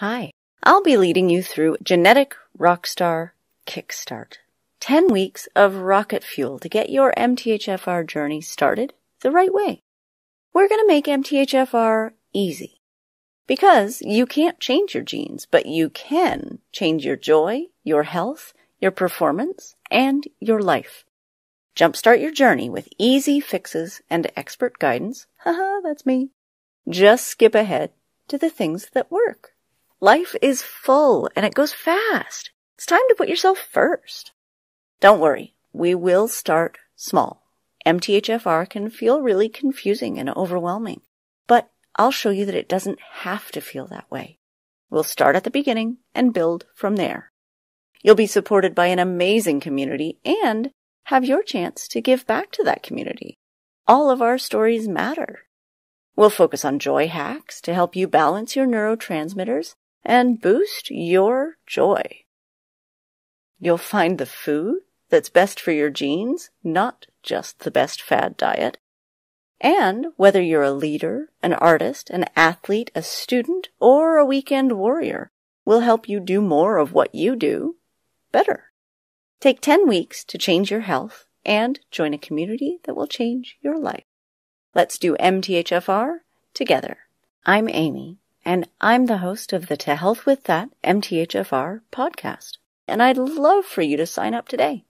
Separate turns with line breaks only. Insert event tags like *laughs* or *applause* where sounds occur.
Hi. I'll be leading you through Genetic Rockstar Kickstart. 10 weeks of rocket fuel to get your MTHFR journey started the right way. We're going to make MTHFR easy because you can't change your genes, but you can change your joy, your health, your performance, and your life. Jumpstart your journey with easy fixes and expert guidance. *laughs* Haha, that's me. Just skip ahead to the things that work. Life is full and it goes fast. It's time to put yourself first. Don't worry, we will start small. MTHFR can feel really confusing and overwhelming, but I'll show you that it doesn't have to feel that way. We'll start at the beginning and build from there. You'll be supported by an amazing community and have your chance to give back to that community. All of our stories matter. We'll focus on joy hacks to help you balance your neurotransmitters and boost your joy. You'll find the food that's best for your genes, not just the best fad diet. And whether you're a leader, an artist, an athlete, a student, or a weekend warrior, will help you do more of what you do better. Take 10 weeks to change your health and join a community that will change your life. Let's do MTHFR together. I'm Amy and I'm the host of the To Health With That MTHFR podcast. And I'd love for you to sign up
today.